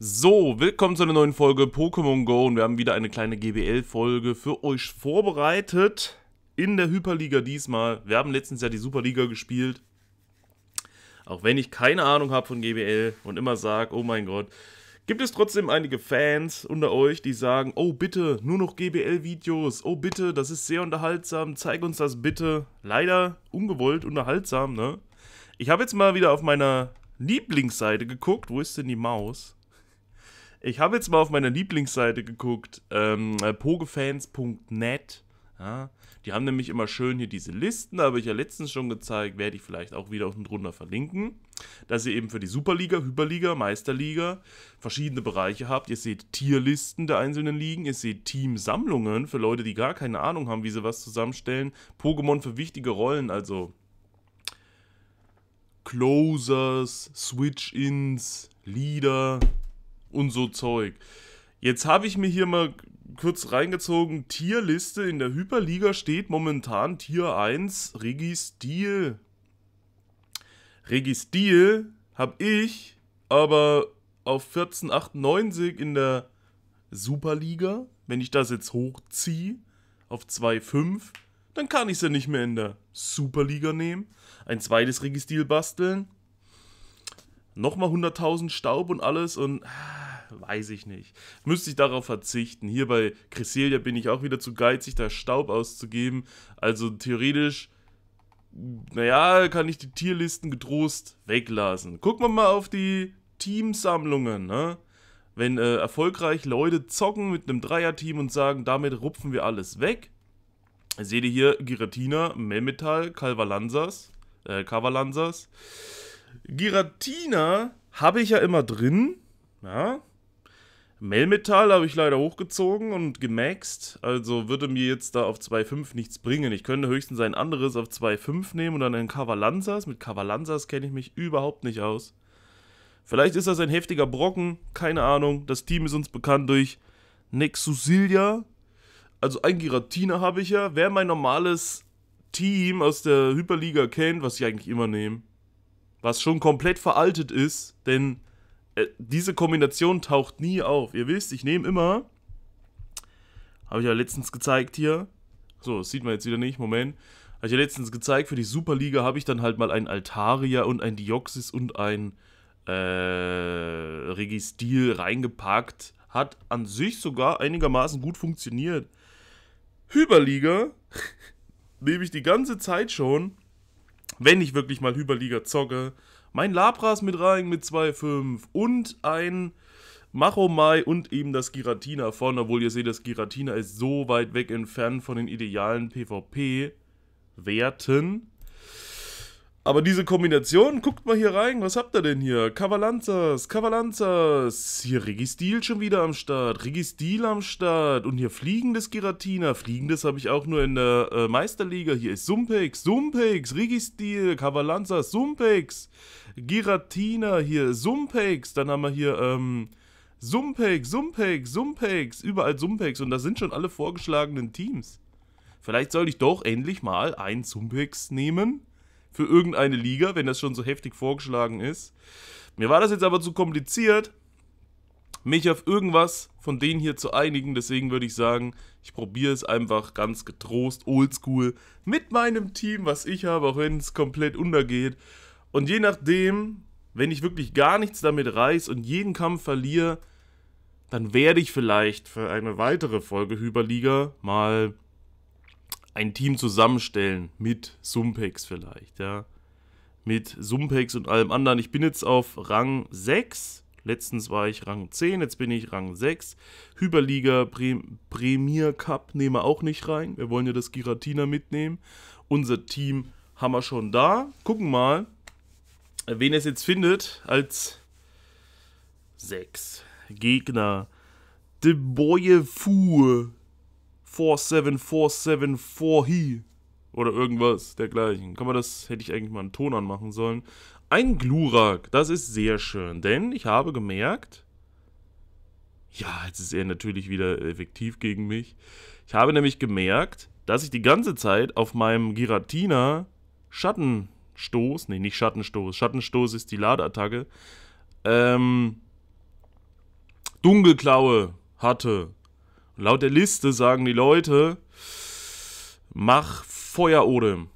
So, willkommen zu einer neuen Folge Pokémon Go und wir haben wieder eine kleine GBL-Folge für euch vorbereitet. In der Hyperliga diesmal. Wir haben letztens ja die Superliga gespielt. Auch wenn ich keine Ahnung habe von GBL und immer sage, oh mein Gott, gibt es trotzdem einige Fans unter euch, die sagen, oh bitte, nur noch GBL-Videos, oh bitte, das ist sehr unterhaltsam, zeig uns das bitte. Leider ungewollt unterhaltsam, ne? Ich habe jetzt mal wieder auf meiner Lieblingsseite geguckt, wo ist denn die Maus? ich habe jetzt mal auf meiner Lieblingsseite geguckt, ähm, äh, pogefans.net. Ja, die haben nämlich immer schön hier diese Listen, da habe ich ja letztens schon gezeigt, werde ich vielleicht auch wieder unten drunter verlinken, dass ihr eben für die Superliga, Hyperliga, Meisterliga verschiedene Bereiche habt. Ihr seht Tierlisten der einzelnen Ligen, ihr seht Teamsammlungen für Leute, die gar keine Ahnung haben, wie sie was zusammenstellen, Pokémon für wichtige Rollen, also Closers, Switch-Ins, Leader, und so Zeug. Jetzt habe ich mir hier mal kurz reingezogen, Tierliste in der Hyperliga steht momentan Tier 1 Registil. Registil habe ich aber auf 1498 in der Superliga, wenn ich das jetzt hochziehe auf 2,5, dann kann ich sie ja nicht mehr in der Superliga nehmen, ein zweites Registil basteln nochmal 100.000 Staub und alles und ah, weiß ich nicht. Müsste ich darauf verzichten. Hier bei Cresselia bin ich auch wieder zu geizig, da Staub auszugeben. Also theoretisch, naja, kann ich die Tierlisten getrost weglassen. Gucken wir mal auf die Teamsammlungen, ne? Wenn äh, erfolgreich Leute zocken mit einem Dreierteam und sagen, damit rupfen wir alles weg. Seht ihr hier Giratina, Melmetal, Calvalanzas, äh, Cavalanzas. Giratina habe ich ja immer drin. Ja. Melmetal habe ich leider hochgezogen und gemaxt. Also würde mir jetzt da auf 2.5 nichts bringen. Ich könnte höchstens ein anderes auf 2.5 nehmen und dann ein Kavalanzas. Mit Kavalanzas kenne ich mich überhaupt nicht aus. Vielleicht ist das ein heftiger Brocken, keine Ahnung. Das Team ist uns bekannt durch Nexusilia. Also ein Giratina habe ich ja. Wer mein normales Team aus der Hyperliga kennt, was ich eigentlich immer nehme, was schon komplett veraltet ist, denn äh, diese Kombination taucht nie auf. Ihr wisst, ich nehme immer, habe ich ja letztens gezeigt hier, so, das sieht man jetzt wieder nicht, Moment, habe ich ja letztens gezeigt, für die Superliga habe ich dann halt mal einen Altaria und einen Dioxis und einen äh, Registil reingepackt. Hat an sich sogar einigermaßen gut funktioniert. Hyperliga nehme ich die ganze Zeit schon wenn ich wirklich mal Hyperliga zocke, mein Labras mit rein mit 2,5 und ein Machomai und eben das Giratina vorne, obwohl ihr seht, das Giratina ist so weit weg entfernt von den idealen PvP-Werten. Aber diese Kombination, guckt mal hier rein, was habt ihr denn hier? Cavalanzas, Cavalanzas, hier Registil schon wieder am Start, Registil am Start und hier fliegendes Giratina, fliegendes habe ich auch nur in der äh, Meisterliga, hier ist Sumpex, Sumpex, Registil, Cavalanzas, Sumpex, Giratina, hier Sumpex, dann haben wir hier, ähm, Sumpex, Sumpex, Sumpex, überall Sumpex und das sind schon alle vorgeschlagenen Teams. Vielleicht sollte ich doch endlich mal ein Sumpex nehmen? für irgendeine Liga, wenn das schon so heftig vorgeschlagen ist. Mir war das jetzt aber zu kompliziert, mich auf irgendwas von denen hier zu einigen. Deswegen würde ich sagen, ich probiere es einfach ganz getrost, oldschool, mit meinem Team, was ich habe, auch wenn es komplett untergeht. Und je nachdem, wenn ich wirklich gar nichts damit reiß und jeden Kampf verliere, dann werde ich vielleicht für eine weitere Folge Hyperliga mal ein Team zusammenstellen mit Sumpex vielleicht, ja. Mit Sumpex und allem anderen. Ich bin jetzt auf Rang 6. Letztens war ich Rang 10, jetzt bin ich Rang 6. Hyperliga Pre Premier Cup nehmen wir auch nicht rein. Wir wollen ja das Giratina mitnehmen. Unser Team haben wir schon da. Gucken mal, wen es jetzt findet als 6 Gegner. De Boye Fu 47474he oder irgendwas dergleichen. Kann man das, hätte ich eigentlich mal einen Ton anmachen sollen. Ein Glurak, das ist sehr schön, denn ich habe gemerkt, ja, jetzt ist er natürlich wieder effektiv gegen mich. Ich habe nämlich gemerkt, dass ich die ganze Zeit auf meinem Giratina Schattenstoß, nee, nicht Schattenstoß, Schattenstoß ist die Ladeattacke, ähm, Dunkelklaue hatte. Laut der Liste sagen die Leute, mach Feuerodem.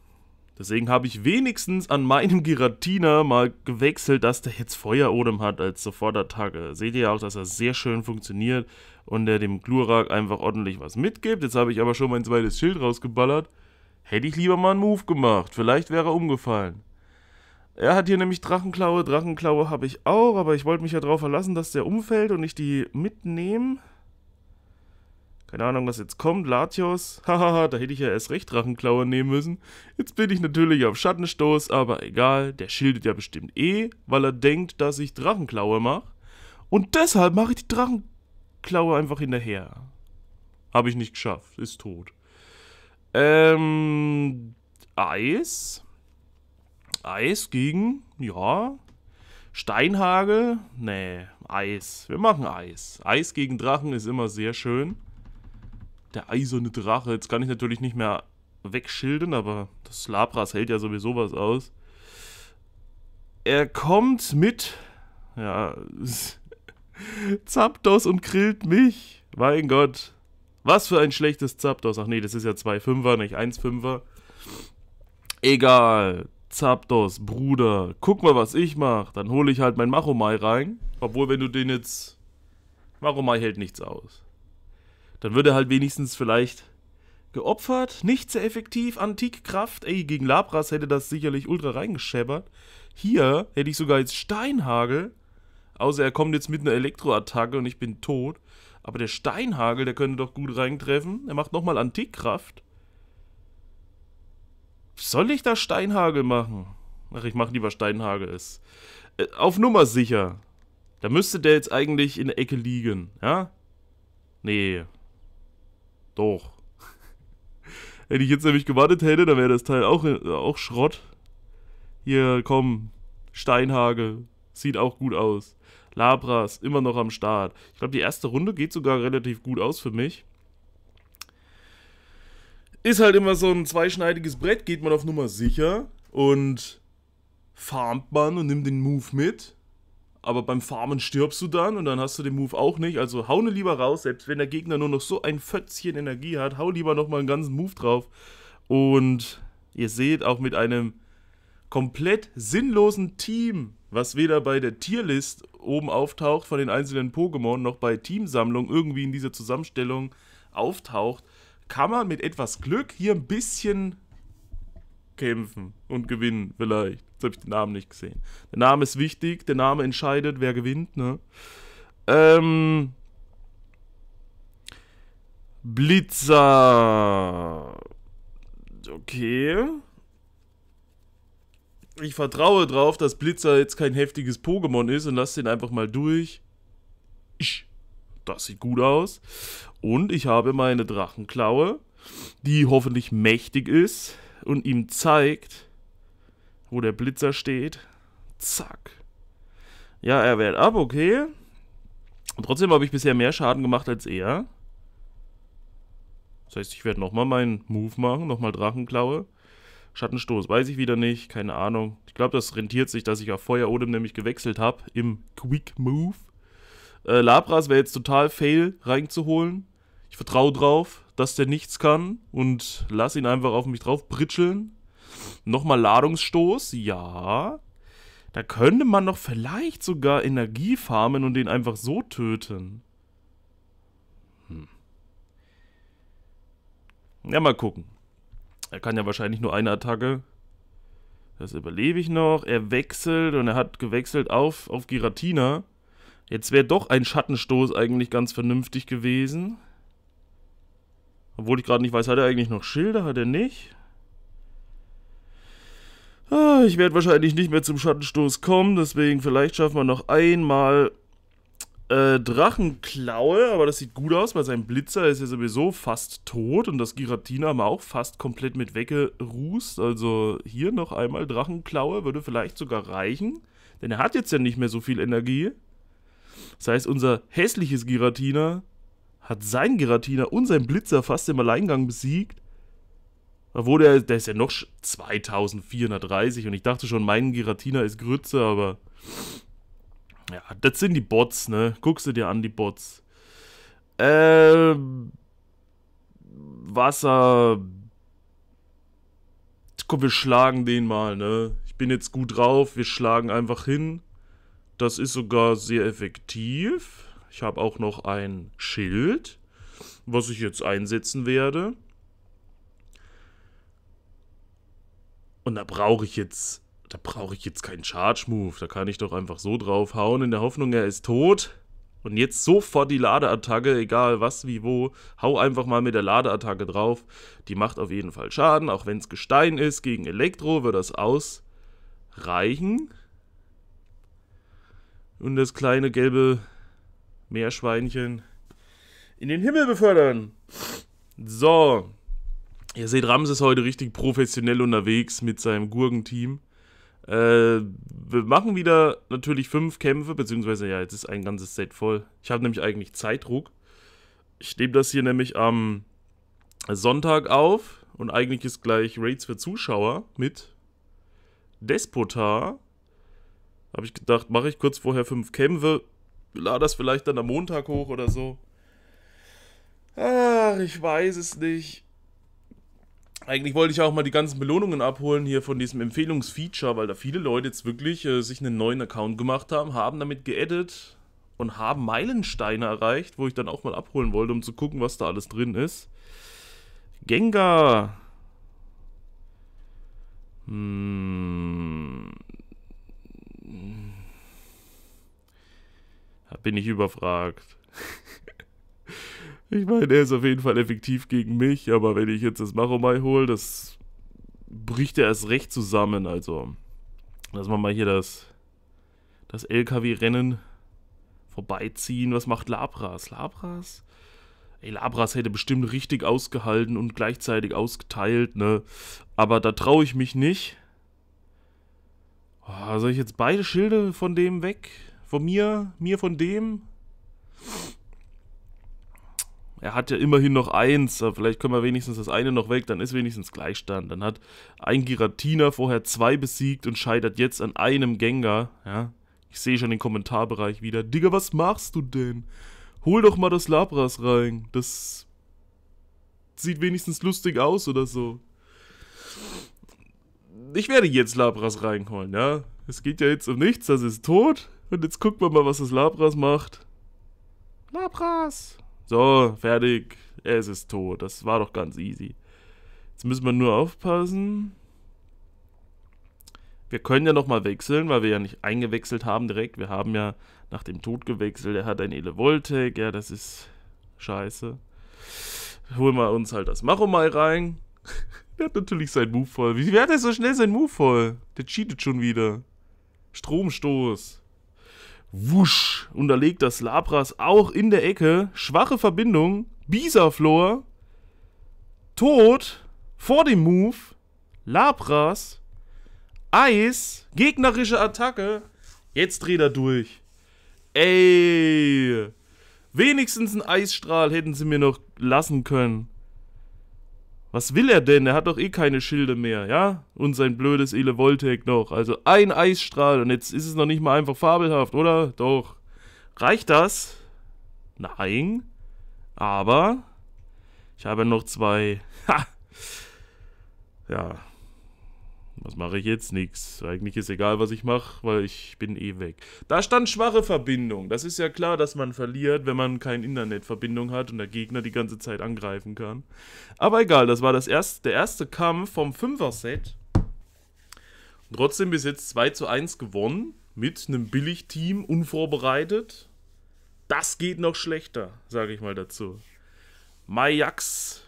Deswegen habe ich wenigstens an meinem Giratina mal gewechselt, dass der jetzt Feuerodem hat als Sofortattacke. Seht ihr ja auch, dass er sehr schön funktioniert und der dem Glurak einfach ordentlich was mitgibt. Jetzt habe ich aber schon mein zweites Schild rausgeballert. Hätte ich lieber mal einen Move gemacht. Vielleicht wäre er umgefallen. Er hat hier nämlich Drachenklaue. Drachenklaue habe ich auch, aber ich wollte mich ja darauf verlassen, dass der umfällt und ich die mitnehme. Keine Ahnung, was jetzt kommt. Latios. Hahaha, da hätte ich ja erst recht Drachenklaue nehmen müssen. Jetzt bin ich natürlich auf Schattenstoß, aber egal. Der schildet ja bestimmt eh, weil er denkt, dass ich Drachenklaue mache. Und deshalb mache ich die Drachenklaue einfach hinterher. Habe ich nicht geschafft. Ist tot. Ähm. Eis. Eis gegen. Ja. Steinhagel? Nee, Eis. Wir machen Eis. Eis gegen Drachen ist immer sehr schön. Der eiserne Drache. Jetzt kann ich natürlich nicht mehr wegschildern, aber das Labras hält ja sowieso was aus. Er kommt mit. Ja. Zapdos und grillt mich. Mein Gott. Was für ein schlechtes Zapdos. Ach nee, das ist ja 2-5er, nicht 1-5er. Egal. Zapdos, Bruder, guck mal, was ich mache. Dann hole ich halt mein Machomai rein. Obwohl, wenn du den jetzt... Machomai hält nichts aus. Dann wird er halt wenigstens vielleicht geopfert. Nicht sehr effektiv. Antikkraft. Ey, gegen Labras hätte das sicherlich ultra reingeschäbert. Hier hätte ich sogar jetzt Steinhagel. Außer er kommt jetzt mit einer Elektroattacke und ich bin tot. Aber der Steinhagel, der könnte doch gut reintreffen. Er macht nochmal Antikkraft. Soll ich da Steinhagel machen? Ach, ich mache lieber Steinhagel. Ist. Äh, auf Nummer sicher. Da müsste der jetzt eigentlich in der Ecke liegen, ja? Nee, doch. Hätte ich jetzt nämlich gewartet hätte, dann wäre das Teil auch, auch Schrott. Hier, komm, Steinhage, sieht auch gut aus. Labras, immer noch am Start. Ich glaube, die erste Runde geht sogar relativ gut aus für mich. Ist halt immer so ein zweischneidiges Brett, geht man auf Nummer sicher und farmt man und nimmt den Move mit aber beim Farmen stirbst du dann und dann hast du den Move auch nicht. Also hau ne lieber raus, selbst wenn der Gegner nur noch so ein Fötzchen Energie hat, hau lieber nochmal einen ganzen Move drauf. Und ihr seht auch mit einem komplett sinnlosen Team, was weder bei der Tierlist oben auftaucht von den einzelnen Pokémon noch bei Teamsammlung irgendwie in dieser Zusammenstellung auftaucht, kann man mit etwas Glück hier ein bisschen kämpfen und gewinnen vielleicht. Jetzt habe ich den Namen nicht gesehen. Der Name ist wichtig, der Name entscheidet, wer gewinnt, ne? Ähm. Blitzer. Okay. Ich vertraue drauf, dass Blitzer jetzt kein heftiges Pokémon ist und lasse den einfach mal durch. Das sieht gut aus. Und ich habe meine Drachenklaue, die hoffentlich mächtig ist und ihm zeigt, wo der Blitzer steht. Zack. Ja, er wehrt ab, okay. Und trotzdem habe ich bisher mehr Schaden gemacht als er. Das heißt, ich werde nochmal meinen Move machen, nochmal Drachenklaue. Schattenstoß weiß ich wieder nicht, keine Ahnung. Ich glaube, das rentiert sich, dass ich auf Feuerodem nämlich gewechselt habe im Quick Move. Äh, Labras wäre jetzt total fail reinzuholen. Ich vertraue drauf, dass der nichts kann und lass ihn einfach auf mich drauf pritscheln. Nochmal Ladungsstoß, ja. Da könnte man noch vielleicht sogar Energie farmen und den einfach so töten. Hm. Ja, mal gucken. Er kann ja wahrscheinlich nur eine Attacke. Das überlebe ich noch. Er wechselt und er hat gewechselt auf, auf Giratina. Jetzt wäre doch ein Schattenstoß eigentlich ganz vernünftig gewesen. Obwohl ich gerade nicht weiß, hat er eigentlich noch Schilder, hat er nicht? Ah, ich werde wahrscheinlich nicht mehr zum Schattenstoß kommen, deswegen vielleicht schaffen wir noch einmal äh, Drachenklaue, aber das sieht gut aus, weil sein Blitzer ist ja sowieso fast tot und das Giratina haben wir auch fast komplett mit weggerußt. Also hier noch einmal Drachenklaue würde vielleicht sogar reichen, denn er hat jetzt ja nicht mehr so viel Energie. Das heißt, unser hässliches Giratina hat sein Giratina und sein Blitzer fast im Alleingang besiegt. Da wurde er, der ist ja noch 2430 und ich dachte schon, mein Giratina ist Grütze, aber ja, das sind die Bots, ne? Guckst du dir an, die Bots. Ähm, Wasser. Komm, wir schlagen den mal, ne? Ich bin jetzt gut drauf, wir schlagen einfach hin. Das ist sogar sehr effektiv. Ich habe auch noch ein Schild, was ich jetzt einsetzen werde. Und da brauche ich jetzt, da brauche ich jetzt keinen Charge-Move. Da kann ich doch einfach so draufhauen in der Hoffnung, er ist tot. Und jetzt sofort die Ladeattacke, egal was, wie, wo. Hau einfach mal mit der Ladeattacke drauf. Die macht auf jeden Fall Schaden, auch wenn es Gestein ist. Gegen Elektro wird das ausreichen. Und das kleine gelbe Meerschweinchen in den Himmel befördern. So. Ihr seht, Rams ist heute richtig professionell unterwegs mit seinem Gurgenteam. Äh, wir machen wieder natürlich fünf Kämpfe, beziehungsweise ja, jetzt ist ein ganzes Set voll. Ich habe nämlich eigentlich Zeitdruck. Ich nehme das hier nämlich am Sonntag auf und eigentlich ist gleich Raids für Zuschauer mit Despotar. Habe ich gedacht, mache ich kurz vorher fünf Kämpfe, lade das vielleicht dann am Montag hoch oder so. Ach, ich weiß es nicht. Eigentlich wollte ich auch mal die ganzen Belohnungen abholen hier von diesem Empfehlungsfeature, weil da viele Leute jetzt wirklich äh, sich einen neuen Account gemacht haben, haben damit geedit und haben Meilensteine erreicht, wo ich dann auch mal abholen wollte, um zu gucken, was da alles drin ist. Gengar. Hm. Da bin ich überfragt. Ich meine, er ist auf jeden Fall effektiv gegen mich, aber wenn ich jetzt das Maromai hole, das bricht er erst recht zusammen. Also, lass mal mal hier das, das LKW-Rennen vorbeiziehen. Was macht Labras? Labras? Ey, Labras hätte bestimmt richtig ausgehalten und gleichzeitig ausgeteilt, ne? Aber da traue ich mich nicht. Oh, soll ich jetzt beide Schilde von dem weg? Von mir? Mir von dem? Er hat ja immerhin noch eins. Vielleicht können wir wenigstens das eine noch weg, dann ist wenigstens Gleichstand. Dann hat ein Giratina vorher zwei besiegt und scheitert jetzt an einem Gengar. Ja, ich sehe schon den Kommentarbereich wieder. Digga, was machst du denn? Hol doch mal das Labras rein. Das sieht wenigstens lustig aus oder so. Ich werde jetzt Labras reinholen, ja. Es geht ja jetzt um nichts, das ist tot. Und jetzt gucken wir mal, was das Labras macht. Labras! So, fertig. Es ist tot. Das war doch ganz easy. Jetzt müssen wir nur aufpassen. Wir können ja nochmal wechseln, weil wir ja nicht eingewechselt haben direkt. Wir haben ja nach dem Tod gewechselt. Er hat ein Elevoltec. Ja, das ist scheiße. Holen wir uns halt das Machomai rein. der hat natürlich seinen Move voll. Wie, hat er so schnell seinen Move voll? Der cheatet schon wieder. Stromstoß. Wusch unterlegt das Labras auch in der Ecke. Schwache Verbindung. Bisaflor. Tod. Vor dem Move. Labras. Eis. Gegnerische Attacke. Jetzt dreht er durch. Ey. Wenigstens einen Eisstrahl hätten sie mir noch lassen können. Was will er denn? Er hat doch eh keine Schilde mehr, ja? Und sein blödes Elevoltec noch. Also ein Eisstrahl und jetzt ist es noch nicht mal einfach fabelhaft, oder? Doch. Reicht das? Nein. Aber ich habe noch zwei. Ha! Ja. Was mache ich jetzt? Nix. Eigentlich ist egal, was ich mache, weil ich bin eh weg. Da stand schwache Verbindung. Das ist ja klar, dass man verliert, wenn man keine Internetverbindung hat und der Gegner die ganze Zeit angreifen kann. Aber egal, das war das erste, der erste Kampf vom Fünfer-Set. Trotzdem bis jetzt 2 zu 1 gewonnen. Mit einem Billigteam, unvorbereitet. Das geht noch schlechter, sage ich mal dazu. Mayax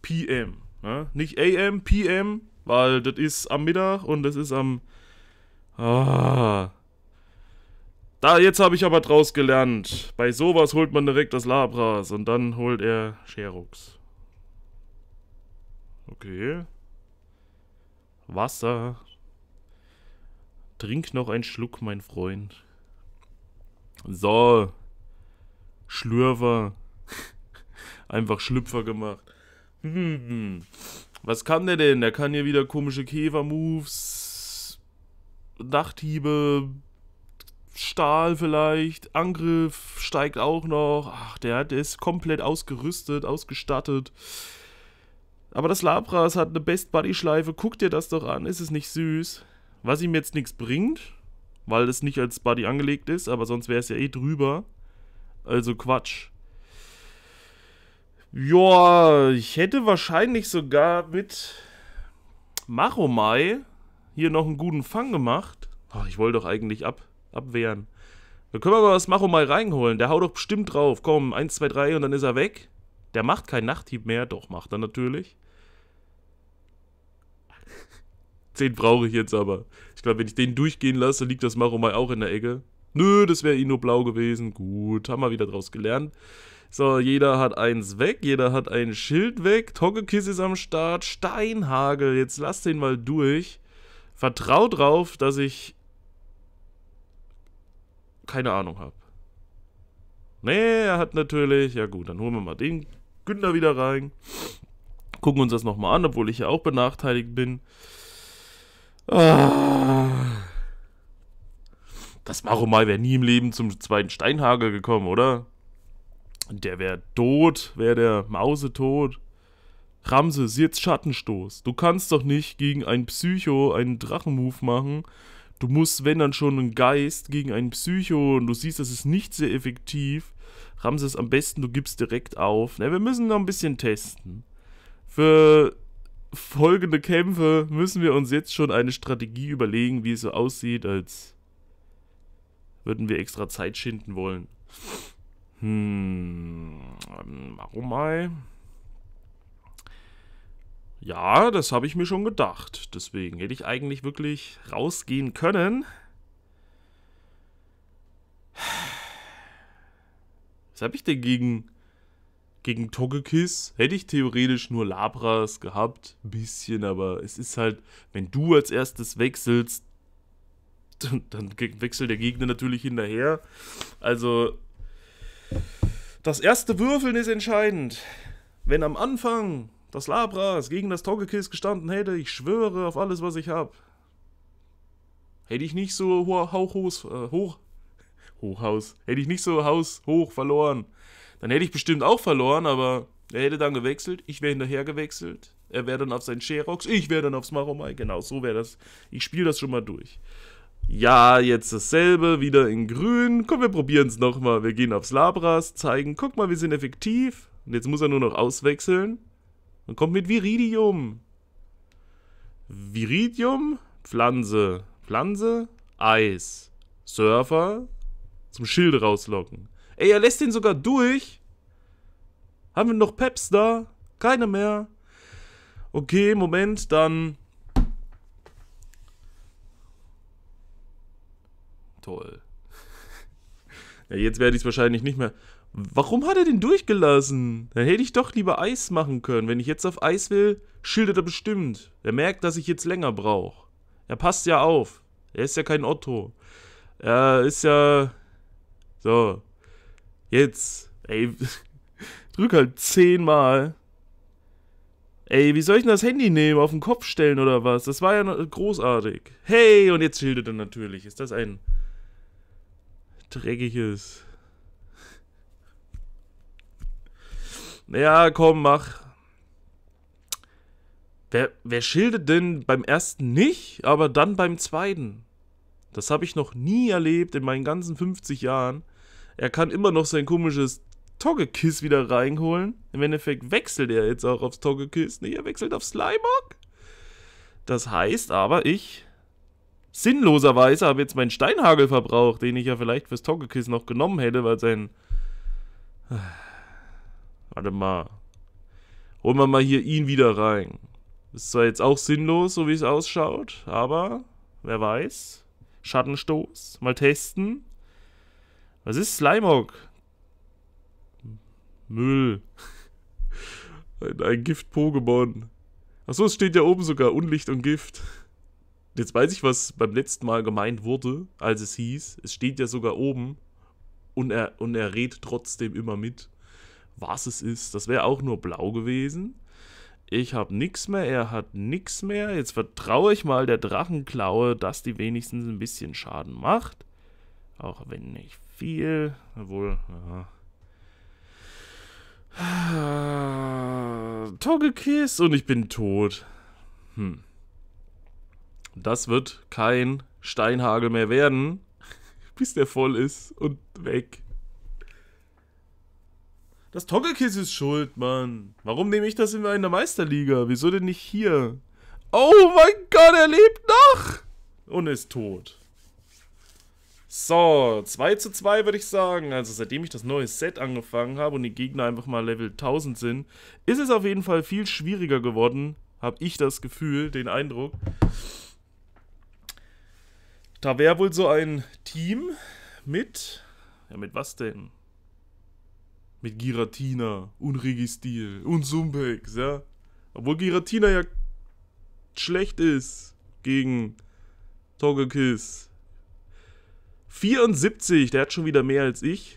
PM. Ja? Ne? Nicht AM, PM, weil das ist am Mittag und das ist am. Ah. Da, jetzt habe ich aber draus gelernt. Bei sowas holt man direkt das Labras und dann holt er Sherux. Okay. Wasser. Trink noch einen Schluck, mein Freund. So. Schlürfer. Einfach Schlüpfer gemacht. Hm. Was kann der denn? Der kann hier wieder komische Käfer-Moves, Nachthiebe, Stahl vielleicht, Angriff steigt auch noch. Ach, der, der ist komplett ausgerüstet, ausgestattet. Aber das Labras hat eine Best-Buddy-Schleife. Guck dir das doch an, ist es nicht süß? Was ihm jetzt nichts bringt, weil es nicht als Buddy angelegt ist, aber sonst wäre es ja eh drüber. Also Quatsch. Ja, ich hätte wahrscheinlich sogar mit Maromai hier noch einen guten Fang gemacht. Oh, ich wollte doch eigentlich ab, abwehren. Da können wir aber das Maromai reinholen. Der haut doch bestimmt drauf. Komm, 1, 2, 3 und dann ist er weg. Der macht keinen Nachthieb mehr. Doch, macht er natürlich. 10 brauche ich jetzt aber. Ich glaube, wenn ich den durchgehen lasse, liegt das Maromai auch in der Ecke. Nö, das wäre eh ihn nur blau gewesen. Gut, haben wir wieder draus gelernt. So, jeder hat eins weg, jeder hat ein Schild weg. Togekiss ist am Start. Steinhagel, jetzt lass den mal durch. Vertrau drauf, dass ich keine Ahnung habe. Nee, er hat natürlich. Ja gut, dann holen wir mal den Günther wieder rein. Gucken uns das nochmal an, obwohl ich ja auch benachteiligt bin. Ah. Das Maromai wäre nie im Leben zum zweiten Steinhagel gekommen, oder? Der wäre tot, wäre der Mausetot. Ramses, jetzt Schattenstoß. Du kannst doch nicht gegen einen Psycho einen Drachenmove machen. Du musst, wenn dann schon, einen Geist gegen einen Psycho und du siehst, das ist nicht sehr effektiv. Ramses, am besten du gibst direkt auf. Na, wir müssen noch ein bisschen testen. Für folgende Kämpfe müssen wir uns jetzt schon eine Strategie überlegen, wie es so aussieht, als würden wir extra Zeit schinden wollen. Hm, warum mal? Ja, das habe ich mir schon gedacht. Deswegen hätte ich eigentlich wirklich rausgehen können. Was habe ich denn gegen, gegen Togekiss? Hätte ich theoretisch nur Labras gehabt. Ein bisschen, aber es ist halt, wenn du als erstes wechselst, dann wechselt der Gegner natürlich hinterher. Also das erste Würfeln ist entscheidend. Wenn am Anfang das Labras gegen das Togekiss gestanden hätte, ich schwöre auf alles, was ich habe, Hätte ich nicht so ho hauchhos, äh, hoch, hochhaus, hätte ich nicht so haus hoch verloren. Dann hätte ich bestimmt auch verloren, aber er hätte dann gewechselt, ich wäre hinterher gewechselt, er wäre dann auf seinen Sherox, ich wäre dann aufs Maromai, genau so wäre das. Ich spiele das schon mal durch. Ja, jetzt dasselbe, wieder in grün. Komm, wir probieren es nochmal. Wir gehen aufs Labras, zeigen, guck mal, wir sind effektiv. Und jetzt muss er nur noch auswechseln. Und kommt mit Viridium. Viridium, Pflanze. Pflanze, Eis. Surfer, zum Schild rauslocken. Ey, er lässt den sogar durch. Haben wir noch Peps da? Keine mehr. Okay, Moment, dann Toll. Ja, jetzt werde ich es wahrscheinlich nicht mehr. Warum hat er den durchgelassen? Dann hätte ich doch lieber Eis machen können. Wenn ich jetzt auf Eis will, schildert er bestimmt. Er merkt, dass ich jetzt länger brauche. Er passt ja auf. Er ist ja kein Otto. Er ist ja. So. Jetzt. Ey. Drück halt zehnmal. Ey, wie soll ich denn das Handy nehmen? Auf den Kopf stellen oder was? Das war ja großartig. Hey, und jetzt schildert er natürlich. Ist das ein Dreckiges. Ja, komm, mach. Wer, wer schildert denn beim ersten nicht, aber dann beim zweiten? Das habe ich noch nie erlebt in meinen ganzen 50 Jahren. Er kann immer noch sein komisches Toggekiss wieder reinholen. Im Endeffekt wechselt er jetzt auch aufs Toggekiss. Nee, er wechselt auf Slimog. Das heißt aber, ich sinnloserweise habe jetzt meinen Steinhagel verbraucht, den ich ja vielleicht fürs Toggekiss noch genommen hätte, weil sein... Warte mal. Holen wir mal hier ihn wieder rein. Ist zwar jetzt auch sinnlos, so wie es ausschaut, aber wer weiß. Schattenstoß, mal testen. Was ist Slimog? Müll. Ein, ein Gift-Pokémon. Achso, es steht ja oben sogar, Unlicht und Gift. Jetzt weiß ich, was beim letzten Mal gemeint wurde, als es hieß, es steht ja sogar oben und er, und er redet trotzdem immer mit, was es ist. Das wäre auch nur blau gewesen. Ich habe nichts mehr, er hat nichts mehr. Jetzt vertraue ich mal der Drachenklaue, dass die wenigstens ein bisschen Schaden macht. Auch wenn nicht viel. Obwohl, ja. Ah, Togekiss und ich bin tot. Hm. Das wird kein Steinhagel mehr werden, bis der voll ist und weg. Das Togekiss ist schuld, Mann. Warum nehme ich das in meiner Meisterliga? Wieso denn nicht hier? Oh mein Gott, er lebt noch! Und ist tot. So, 2 zu 2 würde ich sagen. Also seitdem ich das neue Set angefangen habe und die Gegner einfach mal Level 1000 sind, ist es auf jeden Fall viel schwieriger geworden, habe ich das Gefühl, den Eindruck. Da wäre wohl so ein Team mit. Ja, mit was denn? Mit Giratina, und Registil und Sumpex, ja. Obwohl Giratina ja schlecht ist gegen Togekiss. 74, der hat schon wieder mehr als ich.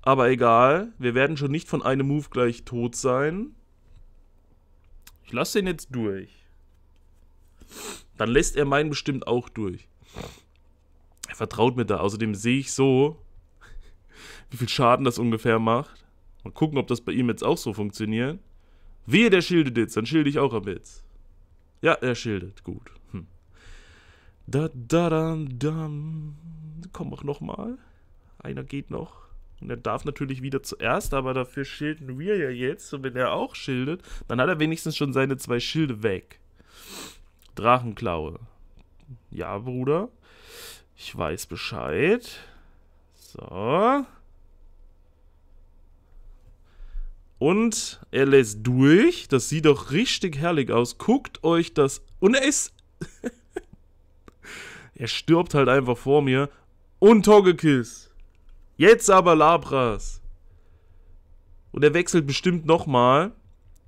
Aber egal, wir werden schon nicht von einem Move gleich tot sein. Ich lasse den jetzt durch dann lässt er meinen bestimmt auch durch. Er vertraut mir da. Außerdem sehe ich so, wie viel Schaden das ungefähr macht. Mal gucken, ob das bei ihm jetzt auch so funktioniert. Wehe, der schildet jetzt, dann schilde ich auch am Witz. Ja, er schildet, gut. Hm. Da, da, da, da. Komm auch nochmal. Einer geht noch. Und er darf natürlich wieder zuerst, aber dafür schilden wir ja jetzt. Und wenn er auch schildet, dann hat er wenigstens schon seine zwei Schilde weg. Drachenklaue. Ja, Bruder. Ich weiß Bescheid. So. Und er lässt durch. Das sieht doch richtig herrlich aus. Guckt euch das. Und er ist. er stirbt halt einfach vor mir. Und Togekiss. Jetzt aber Labras. Und er wechselt bestimmt nochmal.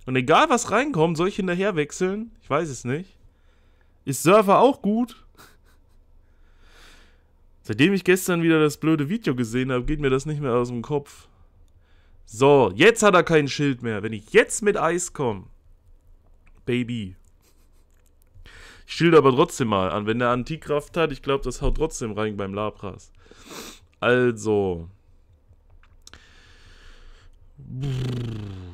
Und egal was reinkommt, soll ich hinterher wechseln? Ich weiß es nicht. Ist Server auch gut? Seitdem ich gestern wieder das blöde Video gesehen habe, geht mir das nicht mehr aus dem Kopf. So, jetzt hat er kein Schild mehr. Wenn ich jetzt mit Eis komme, Baby. Ich schilde aber trotzdem mal an. Wenn der Antikraft hat, ich glaube, das haut trotzdem rein beim Lapras. Also. Brrr.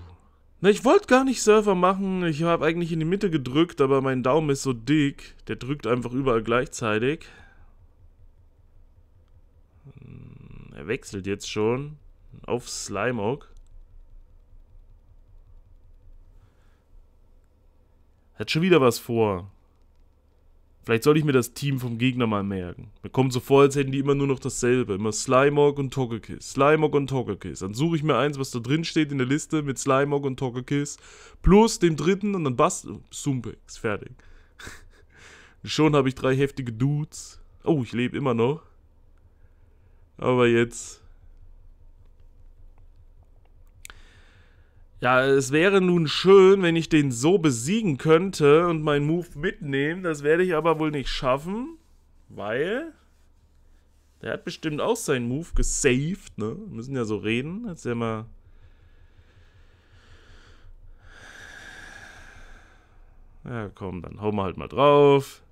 Na, ich wollte gar nicht Surfer machen. Ich habe eigentlich in die Mitte gedrückt, aber mein Daumen ist so dick. Der drückt einfach überall gleichzeitig. Hm, er wechselt jetzt schon auf Slimeog. Hat schon wieder was vor. Vielleicht soll ich mir das Team vom Gegner mal merken. Mir kommt so vor, als hätten die immer nur noch dasselbe. Immer Slymog und Togekiss. Slymog und Togekiss. Dann suche ich mir eins, was da drin steht in der Liste mit Slymog und Togekiss. Plus dem dritten und dann bast... Sumpex. Fertig. Schon habe ich drei heftige Dudes. Oh, ich lebe immer noch. Aber jetzt Ja, es wäre nun schön, wenn ich den so besiegen könnte und meinen Move mitnehmen. Das werde ich aber wohl nicht schaffen, weil der hat bestimmt auch seinen Move gesaved, ne? Wir müssen ja so reden. Jetzt ja mal Ja, komm, dann hauen wir halt mal drauf.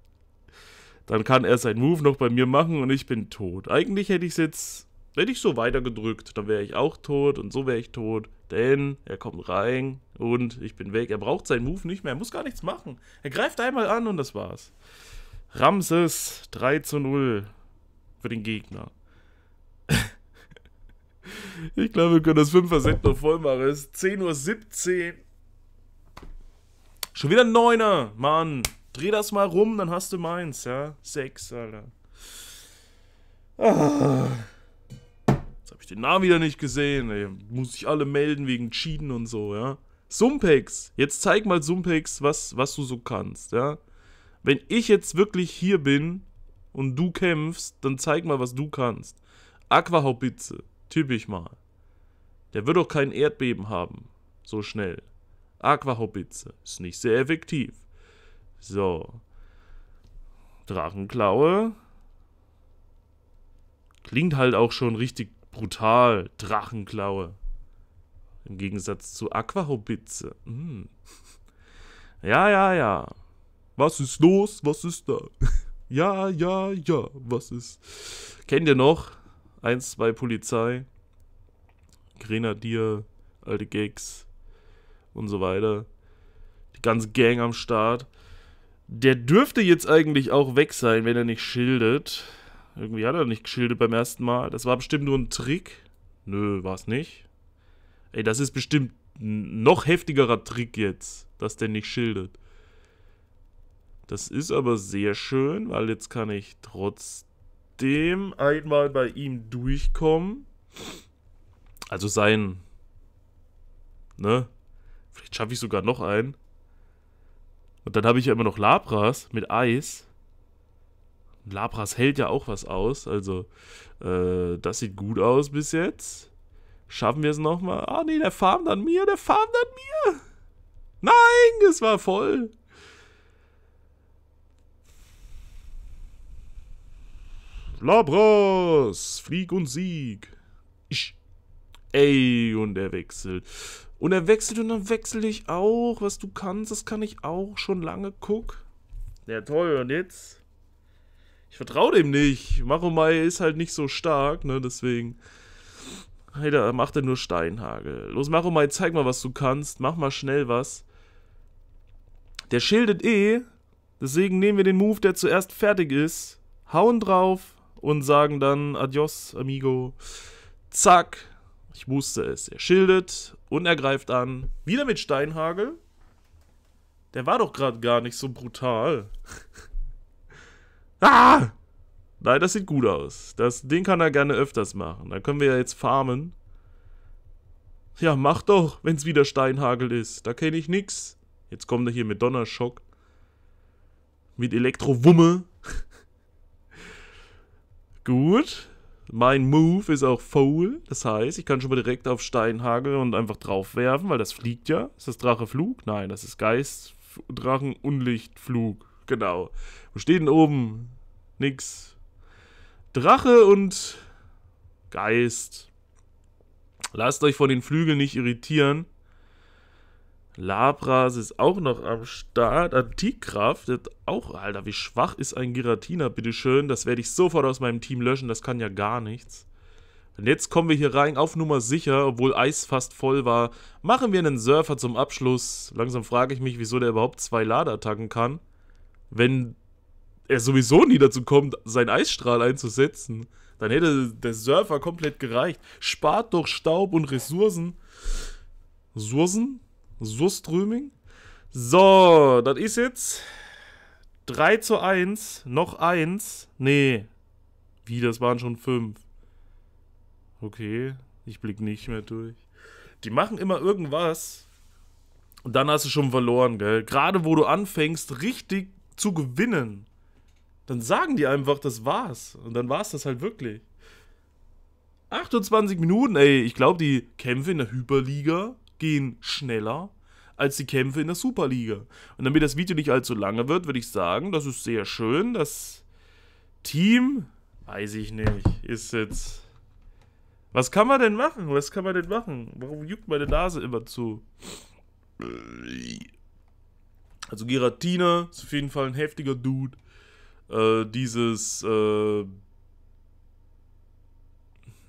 Dann kann er seinen Move noch bei mir machen und ich bin tot. Eigentlich hätte ich es jetzt, hätte ich so weitergedrückt, dann wäre ich auch tot und so wäre ich tot. Denn er kommt rein und ich bin weg. Er braucht seinen Move nicht mehr. Er muss gar nichts machen. Er greift einmal an und das war's. Ramses 3 zu 0 für den Gegner. ich glaube, wir können das 5er Set noch voll machen. Es ist 10.17 Uhr. Schon wieder ein Neuner. Mann, dreh das mal rum, dann hast du meins, ja. 6, Alter. Ah ich den Namen wieder nicht gesehen, ey, muss ich alle melden wegen Cheaten und so, ja. Sumpex, jetzt zeig mal Sumpex, was, was du so kannst, ja. Wenn ich jetzt wirklich hier bin und du kämpfst, dann zeig mal, was du kannst. Aquahaubitze, typisch mal. Der wird doch kein Erdbeben haben, so schnell. Aquahaubitze, ist nicht sehr effektiv. So. Drachenklaue, klingt halt auch schon richtig Brutal, Drachenklaue. Im Gegensatz zu Aquahobitze. Hm. Ja, ja, ja. Was ist los? Was ist da? ja, ja, ja. Was ist. Kennt ihr noch? Eins, zwei Polizei. Grenadier, alte Gags und so weiter. Die ganze Gang am Start. Der dürfte jetzt eigentlich auch weg sein, wenn er nicht schildert. Irgendwie hat er nicht geschildert beim ersten Mal. Das war bestimmt nur ein Trick. Nö, war es nicht. Ey, das ist bestimmt ein noch heftigerer Trick jetzt, dass der nicht schildert. Das ist aber sehr schön, weil jetzt kann ich trotzdem einmal bei ihm durchkommen. Also sein... Ne? Vielleicht schaffe ich sogar noch einen. Und dann habe ich ja immer noch Labras mit Eis. Labras hält ja auch was aus. Also, äh, das sieht gut aus bis jetzt. Schaffen wir es nochmal? Ah, nee, der farmt an mir, der farmt an mir. Nein, es war voll. Labras, Flieg und Sieg. Ich. Ey, und er wechselt. Und er wechselt und dann wechsel ich auch. Was du kannst, das kann ich auch schon lange. Guck. Ja, toll. Und jetzt? Ich vertraue dem nicht. Maromai ist halt nicht so stark, ne? Deswegen. Alter, macht er nur Steinhagel. Los, Maromai, zeig mal, was du kannst. Mach mal schnell was. Der schildet eh. Deswegen nehmen wir den Move, der zuerst fertig ist. Hauen drauf und sagen dann Adios, amigo. Zack. Ich wusste es. Er schildet und er greift an. Wieder mit Steinhagel. Der war doch gerade gar nicht so brutal. Ah! Nein, das sieht gut aus. Das, den kann er gerne öfters machen. Da können wir ja jetzt farmen. Ja, mach doch, wenn es wieder Steinhagel ist. Da kenne ich nix. Jetzt kommt er hier mit Donnerschock. Mit Elektrowumme. Gut. Mein Move ist auch Foul. Das heißt, ich kann schon mal direkt auf Steinhagel und einfach draufwerfen, weil das fliegt ja. Ist das Dracheflug? Nein, das ist Geist, Drachen, Unlicht, Flug. Genau. Wo steht denn oben? nix. Drache und Geist. Lasst euch von den Flügeln nicht irritieren. Labras ist auch noch am Start. Antikkraft hat auch, Alter, wie schwach ist ein Giratina, bitteschön. Das werde ich sofort aus meinem Team löschen, das kann ja gar nichts. Und jetzt kommen wir hier rein auf Nummer sicher, obwohl Eis fast voll war. Machen wir einen Surfer zum Abschluss. Langsam frage ich mich, wieso der überhaupt zwei Ladeattacken kann, wenn er sowieso nie dazu kommt, seinen Eisstrahl einzusetzen. Dann hätte der Surfer komplett gereicht. Spart doch Staub und Ressourcen. Ressourcen? Surströming? So, das ist jetzt 3 zu 1. Noch 1. Nee. Wie, das waren schon 5. Okay, ich blick nicht mehr durch. Die machen immer irgendwas. Und dann hast du schon verloren, gell? Gerade wo du anfängst, richtig zu gewinnen dann sagen die einfach, das war's. Und dann war's das halt wirklich. 28 Minuten, ey. Ich glaube, die Kämpfe in der Hyperliga gehen schneller als die Kämpfe in der Superliga. Und damit das Video nicht allzu lange wird, würde ich sagen, das ist sehr schön. Das Team, weiß ich nicht, ist jetzt... Was kann man denn machen? Was kann man denn machen? Warum juckt meine Nase immer zu? Also Giratina ist auf jeden Fall ein heftiger Dude äh, dieses äh,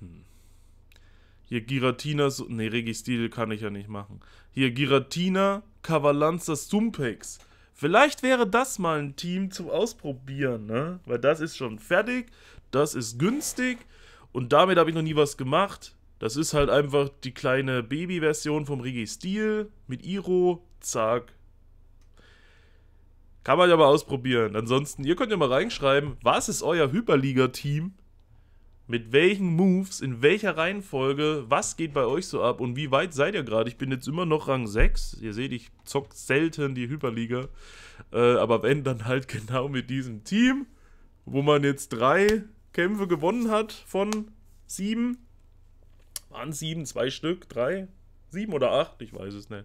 hm. hier Giratina, ne Registil kann ich ja nicht machen. Hier Giratina, Cavalanza, Sumpex. Vielleicht wäre das mal ein Team zum Ausprobieren, ne? Weil das ist schon fertig, das ist günstig und damit habe ich noch nie was gemacht. Das ist halt einfach die kleine Baby-Version vom Registil mit Iro, zack, kann man ja mal ausprobieren. Ansonsten, ihr könnt ja mal reinschreiben, was ist euer Hyperliga-Team? Mit welchen Moves, in welcher Reihenfolge, was geht bei euch so ab und wie weit seid ihr gerade? Ich bin jetzt immer noch Rang 6. Ihr seht, ich zock selten die Hyperliga. Äh, aber wenn, dann halt genau mit diesem Team, wo man jetzt drei Kämpfe gewonnen hat von sieben. Waren sieben, zwei Stück, drei, Sieben oder acht, ich weiß es nicht.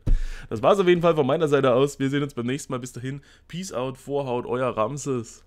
Das war es auf jeden Fall von meiner Seite aus. Wir sehen uns beim nächsten Mal. Bis dahin. Peace out, Vorhaut, euer Ramses.